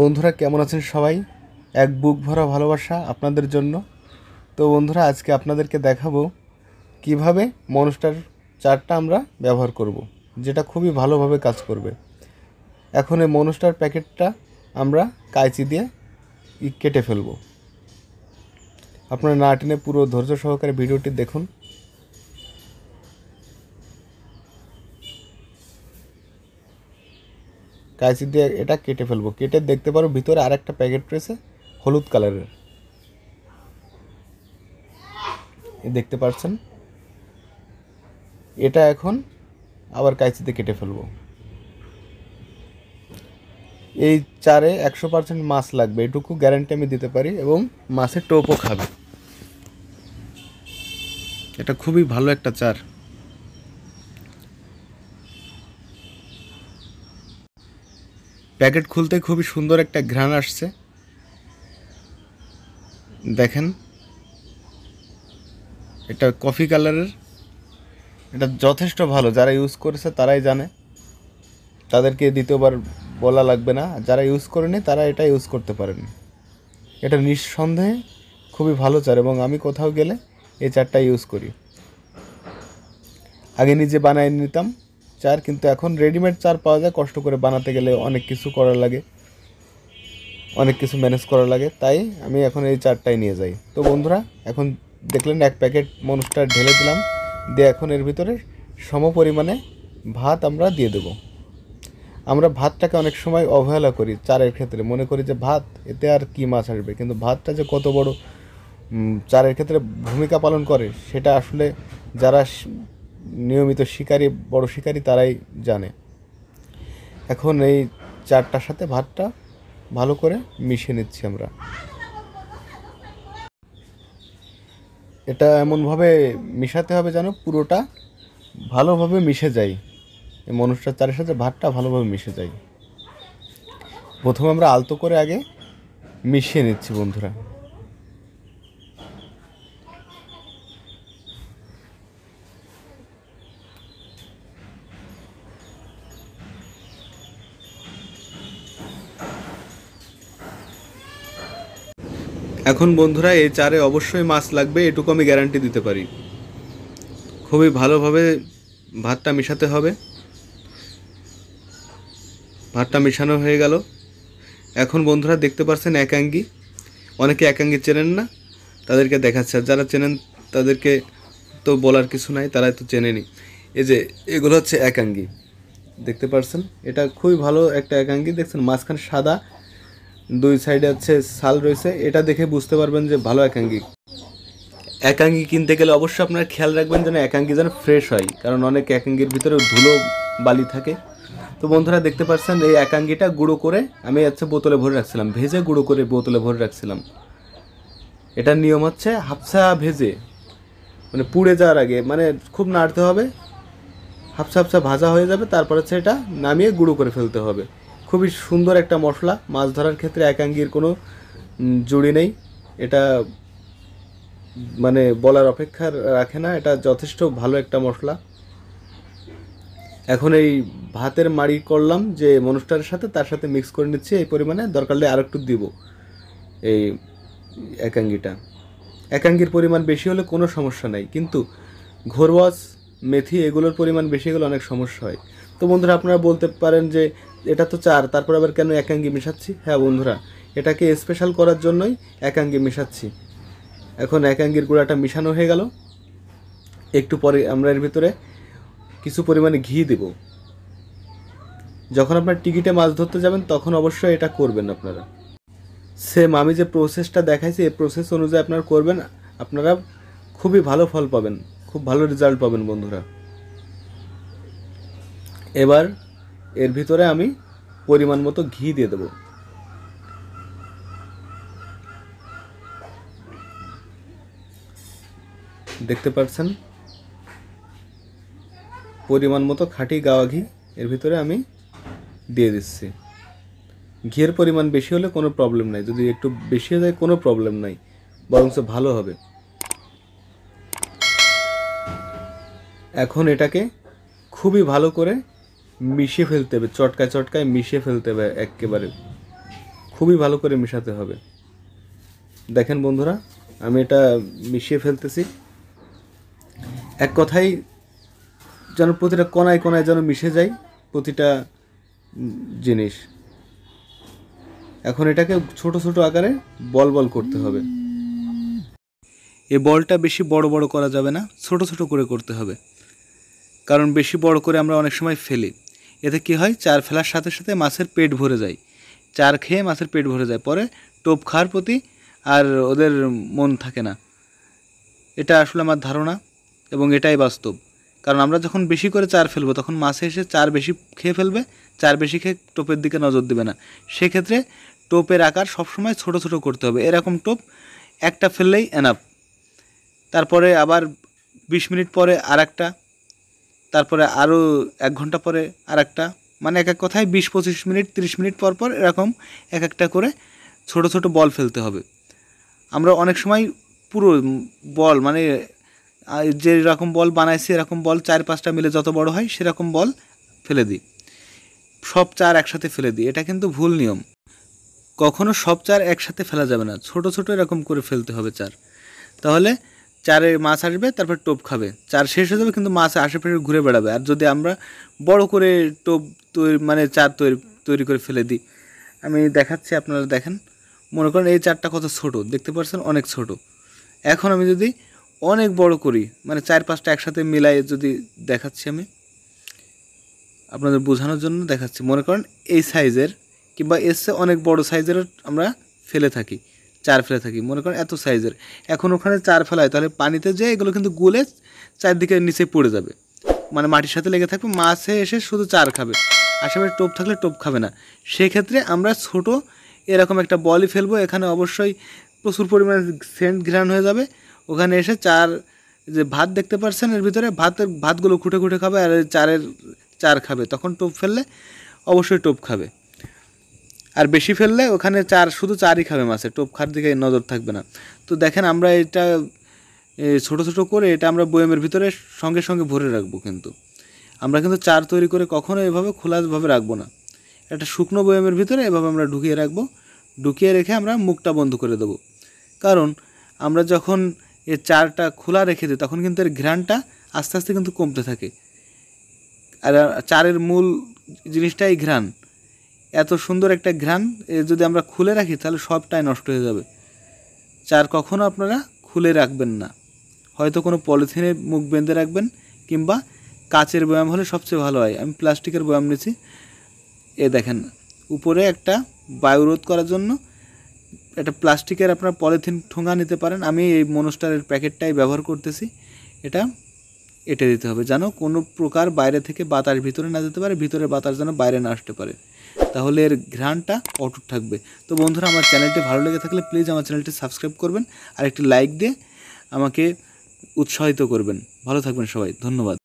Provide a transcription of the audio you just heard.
বন্ধুরা কেমন আছেন সবাই এক বুক ভরা ভালোবাসা আপনাদের জন্য তো বন্ধুরা আজকে আপনাদেরকে দেখাবো কিভাবে মনস্টার চারটা আমরা ব্যবহার করব। যেটা খুবই ভালোভাবে কাজ করবে এখন এই মনস্টার প্যাকেটটা আমরা কাঁচি দিয়ে কেটে ফেলব আপনারা না টেনে পুরো ধৈর্য সহকারে ভিডিওটি দেখুন কাঁচি দিয়ে এটা কেটে ফেলবো কেটে দেখতে পারো ভিতরে আরেকটা প্যাকেট রয়েছে হলুদ কালারের দেখতে পাচ্ছেন এটা এখন আবার কাঁচিতে কেটে ফেলবো এই চারে একশো পার্সেন্ট মাছ লাগবে এটুকু গ্যারান্টি আমি দিতে পারি এবং মাছের টোপও খাবে এটা খুবই ভালো একটা চার প্যাকেট খুলতে খুবই সুন্দর একটা ঘ্রাণ আসছে দেখেন এটা কফি কালারের এটা যথেষ্ট ভালো যারা ইউজ করেছে তারাই জানে তাদেরকে দ্বিতীয়বার বলা লাগবে না যারা ইউজ করেনি তারা এটা ইউজ করতে পারেন এটা নিঃসন্দেহে খুবই ভালো চার এবং আমি কোথাও গেলে এই চারটা ইউজ করি আগে নিজে বানিয়ে নিতাম চার কিন্তু এখন রেডিমেড চার পাওয়া যায় কষ্ট করে বানাতে গেলে অনেক কিছু করা লাগে অনেক কিছু ম্যানেজ করা লাগে তাই আমি এখন এই চারটাই নিয়ে যাই তো বন্ধুরা এখন দেখলেন এক প্যাকেট মনুষ্টার ঢেলে দিলাম দিয়ে এখন এর ভিতরে সম পরিমাণে ভাত আমরা দিয়ে দেব আমরা ভাতটাকে অনেক সময় অবহেলা করি চারের ক্ষেত্রে মনে করি যে ভাত এতে আর কী মাছ আসবে কিন্তু ভাতটা যে কত বড় চারের ক্ষেত্রে ভূমিকা পালন করে সেটা আসলে যারা নিয়মিত শিকারি বড় শিকারি তারাই জানে এখন এই চারটার সাথে ভাতটা ভালো করে মিশিয়ে নিচ্ছি আমরা এটা এমনভাবে মিশাতে হবে যেন পুরোটা ভালোভাবে মিশে যায় এই মনুষ্যটার চারের সাথে ভাতটা ভালোভাবে মিশে যায় প্রথমে আমরা আলতো করে আগে মিশিয়ে নিচ্ছি বন্ধুরা এখন বন্ধুরা এই চারে অবশ্যই মাছ লাগবে এটুকু আমি গ্যারান্টি দিতে পারি খুবই ভালোভাবে ভাতটা মিশাতে হবে ভাতটা মিশানো হয়ে গেল এখন বন্ধুরা দেখতে পাচ্ছেন একাঙ্গি অনেকে একাঙ্গি চেনেন না তাদেরকে দেখাচ্ছে আর যারা চেনেন তাদেরকে তো বলার কিছু নাই তারাই তো চেনেনি এই যে এগুলো হচ্ছে একাঙ্গি দেখতে পারছেন এটা খুবই ভালো একটা একাঙ্গি দেখছেন মাঝখান সাদা দুই সাইডে হচ্ছে সাল রয়েছে এটা দেখে বুঝতে পারবেন যে ভালো একাঙ্গি একাঙ্গি কিনতে গেলে অবশ্যই আপনারা খেয়াল রাখবেন যেন একাঙ্গি যেন ফ্রেশ হয় কারণ অনেক একাঙ্গির ভিতরে ধুলো বালি থাকে তো বন্ধুরা দেখতে পাচ্ছেন এই একাঙ্গিটা গুঁড়ো করে আমি হচ্ছে বোতলে ভরে রাখছিলাম ভেজে গুঁড়ো করে বোতলে ভরে রাখছিলাম এটার নিয়ম হচ্ছে হাফসা ভেজে মানে পুড়ে যাওয়ার আগে মানে খুব নাড়তে হবে হাফসা হাফসা ভাজা হয়ে যাবে তারপর হচ্ছে এটা নামিয়ে গুঁড়ো করে ফেলতে হবে খুবই সুন্দর একটা মশলা মাছ ধরার ক্ষেত্রে একাঙ্গির কোনো জুড়ি নেই এটা মানে বলার অপেক্ষা রাখে না এটা যথেষ্ট ভালো একটা মশলা এখন এই ভাতের মাড়ি করলাম যে মনুষ্টার সাথে তার সাথে মিক্স করে নিচ্ছি এই পরিমাণে দরকার হলে আর একটু দিব এই একাঙ্গিটা একাঙ্গির পরিমাণ বেশি হলে কোনো সমস্যা নাই কিন্তু ঘোরওয়াশ মেথি এগুলোর পরিমাণ বেশি হলে অনেক সমস্যা হয় তো বন্ধুরা আপনারা বলতে পারেন যে এটা তো চার তারপর আবার কেন একাঙ্গি মেশাচ্ছি হ্যাঁ বন্ধুরা এটাকে স্পেশাল করার জন্যই একাঙ্গি মেশাচ্ছি এখন একাঙ্গির গুঁড়াটা মিশানো হয়ে গেল একটু পরে আমরা এর ভিতরে কিছু পরিমাণে ঘি দেব যখন আপনার টিকিটে মাছ ধরতে যাবেন তখন অবশ্যই এটা করবেন আপনারা সেম আমি যে প্রসেসটা দেখাইছি এই প্রসেস অনুযায়ী আপনারা করবেন আপনারা খুবই ভালো ফল পাবেন খুব ভালো রেজাল্ট পাবেন বন্ধুরা এবার এর ভিতরে আমি পরিমাণ মতো ঘি দিয়ে দেব দেখতে পাচ্ছেন পরিমাণ মতো খাঁটি গাওয়া ঘি এর ভিতরে আমি দিয়ে দিচ্ছি ঘিয়ের পরিমাণ বেশি হলে কোনো প্রবলেম নাই যদি একটু বেশি হয়ে যায় কোনো প্রবলেম নাই বরঞ্চ ভালো হবে এখন এটাকে খুবই ভালো করে মিশিয়ে ফেলতে হবে চটকায় চটকায় মিশিয়ে ফেলতে হবে একেবারে খুবই ভালো করে মিশাতে হবে দেখেন বন্ধুরা আমি এটা মিশিয়ে ফেলতেছি এক কথাই যেন প্রতিটা কণায় কণায় যেন মিশে যায় প্রতিটা জিনিস এখন এটাকে ছোট ছোট আকারে বল বল করতে হবে এ বলটা বেশি বড় বড় করা যাবে না ছোট ছোট করে করতে হবে কারণ বেশি বড় করে আমরা অনেক সময় ফেলি এতে কি হয় চার ফেলার সাথে সাথে মাছের পেট ভরে যায় চার খেয়ে মাছের পেট ভরে যায় পরে টোপ খাওয়ার প্রতি আর ওদের মন থাকে না এটা আসলে আমার ধারণা এবং এটাই বাস্তব কারণ আমরা যখন বেশি করে চার ফেলবো তখন মাছে এসে চার বেশি খেয়ে ফেলবে চার বেশি খেয়ে টোপের দিকে নজর দেবে না সেক্ষেত্রে টোপের আকার সবসময় ছোট ছোট করতে হবে এরকম টোপ একটা ফেললেই এনাফ তারপরে আবার বিশ মিনিট পরে আর একটা তারপরে আরও এক ঘন্টা পরে আর একটা মানে এক এক কথায় বিশ পঁচিশ মিনিট তিরিশ মিনিট পর পর এরকম এক একটা করে ছোট ছোট বল ফেলতে হবে আমরা অনেক সময় পুরো বল মানে যে রকম বল বানাইছি এরকম বল চার পাঁচটা মিলে যত বড় হয় সেরকম বল ফেলে দিই সব চার একসাথে ফেলে দিই এটা কিন্তু ভুল নিয়ম কখনো সব চার একসাথে ফেলা যাবে না ছোট ছোট এরকম করে ফেলতে হবে চার তাহলে চারে মাছ আসবে তারপর টোপ খাবে চার শেষ হয়ে যাবে কিন্তু মাছ আশেপাশে ঘুরে বেড়াবে আর যদি আমরা বড় করে টোপ তৈরি মানে চার তৈরি তৈরি করে ফেলে দিই আমি দেখাচ্ছি আপনারা দেখেন মনে করেন এই চারটা কত ছোট দেখতে পাচ্ছেন অনেক ছোট এখন আমি যদি অনেক বড় করি মানে চার পাঁচটা একসাথে মিলাই যদি দেখাচ্ছি আমি আপনাদের বোঝানোর জন্য দেখাচ্ছি মনে করেন এই সাইজের কিংবা এসে অনেক বড় সাইজের আমরা ফেলে থাকি চার ফেলে থাকি মনে করেন এত সাইজের এখন ওখানে চার ফেলায় তাহলে পানিতে যে এগুলো কিন্তু গুলে চারদিকে নিচে পড়ে যাবে মানে মাটির সাথে লেগে থাকবে মাছে এসে শুধু চার খাবে আশেপাশে টোপ থাকলে টোপ খাবে না সেক্ষেত্রে আমরা ছোট এরকম একটা বলই ফেলবো এখানে অবশ্যই প্রচুর পরিমাণে সেন্ট ঘ্রাণ হয়ে যাবে ওখানে এসে চার যে ভাত দেখতে পারছেন এর ভিতরে ভাতের ভাতগুলো খুঁটে খুঁটে খাবে আর চারের চার খাবে তখন টোপ ফেললে অবশ্যই টোপ খাবে আর বেশি ফেললে ওখানে চার শুধু চারই খাবে মাছে টোপ খার দিকে নজর থাকবে না তো দেখেন আমরা এটা ছোট ছোট করে এটা আমরা বয়েমের ভিতরে সঙ্গে সঙ্গে ভরে রাখবো কিন্তু আমরা কিন্তু চার তৈরি করে কখনো এভাবে খোলাভাবে রাখবো না একটা শুকনো বয়েমের ভিতরে এভাবে আমরা ঢুকিয়ে রাখবো ঢুকিয়ে রেখে আমরা মুখটা বন্ধ করে দেবো কারণ আমরা যখন এর চারটা খোলা রেখে দিই তখন কিন্তু এর ঘ্রাণটা আস্তে আস্তে কিন্তু কমতে থাকে আর চারের মূল জিনিসটাই ঘ্রাণ এত সুন্দর একটা ঘ্রাণ যদি আমরা খুলে রাখি তাহলে সবটাই নষ্ট হয়ে যাবে চার কখনও আপনারা খুলে রাখবেন না হয়তো কোনো পলিথিনে মুখ বেঁধে রাখবেন কিংবা কাচের ব্যায়াম হলে সবচেয়ে ভালো হয় আমি প্লাস্টিকের ব্যায়াম নিয়েছি এ দেখেন উপরে একটা বায়ু রোধ করার জন্য একটা প্লাস্টিকের আপনার পলিথিন ঠোঙা নিতে পারেন আমি এই মনস্টারের প্যাকেটটাই ব্যবহার করতেছি এটা এটে দিতে হবে যেন কোনো প্রকার বাইরে থেকে বাতাস ভিতরে না যেতে পারে ভিতরে বাতাস যেন বাইরে না আসতে পারে তাহলে এর ঘ্রাণটা অটুট থাকবে তো বন্ধুরা আমার চ্যানেলটি ভালো লেগে থাকলে প্লিজ আমার চ্যানেলটি সাবস্ক্রাইব করবেন আর একটি লাইক দিয়ে আমাকে উৎসাহিত করবেন ভালো থাকবেন সবাই ধন্যবাদ